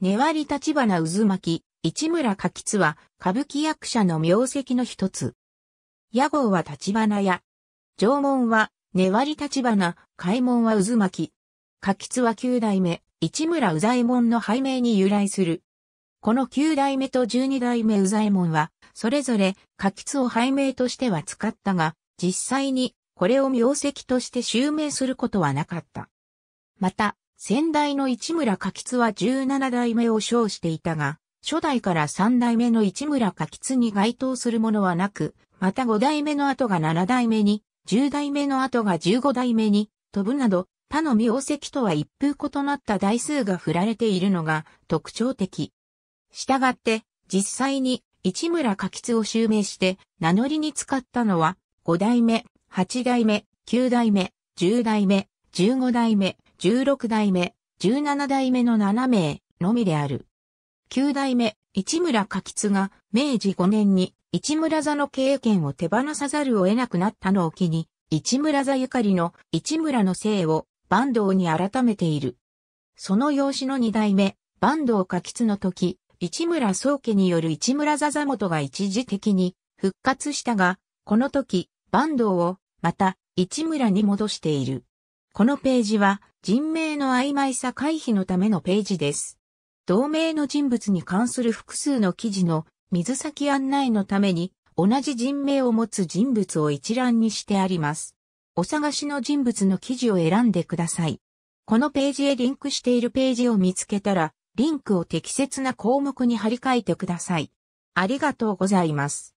根割立花渦巻、市村かきつは、歌舞伎役者の名跡の一つ。屋号は立花屋。縄門は、根割立花、開門は渦巻。かきつは九代目、市村宇左衛門の拝命に由来する。この九代目と十二代目宇左衛門は、それぞれ、かきつを拝命としては使ったが、実際に、これを名跡として襲名することはなかった。また、先代の市村柿吉は17代目を称していたが、初代から3代目の市村柿吉に該当するものはなく、また5代目の後が7代目に、10代目の後が15代目に、飛ぶなど、他の名跡とは一風異なった台数が振られているのが特徴的。したがって、実際に市村柿吉を襲名して名乗りに使ったのは、5代目、8代目、9代目、10代目、15代目、16代目、17代目の7名のみである。9代目、市村柿津が明治5年に市村座の経営権を手放さざるを得なくなったのを機に、市村座ゆかりの市村の姓を坂東に改めている。その養子の二代目、坂東柿津の時、市村宗家による市村座座元が一時的に復活したが、この時、坂東をまた市村に戻している。このページは人名の曖昧さ回避のためのページです。同名の人物に関する複数の記事の水先案内のために同じ人名を持つ人物を一覧にしてあります。お探しの人物の記事を選んでください。このページへリンクしているページを見つけたら、リンクを適切な項目に貼り替えてください。ありがとうございます。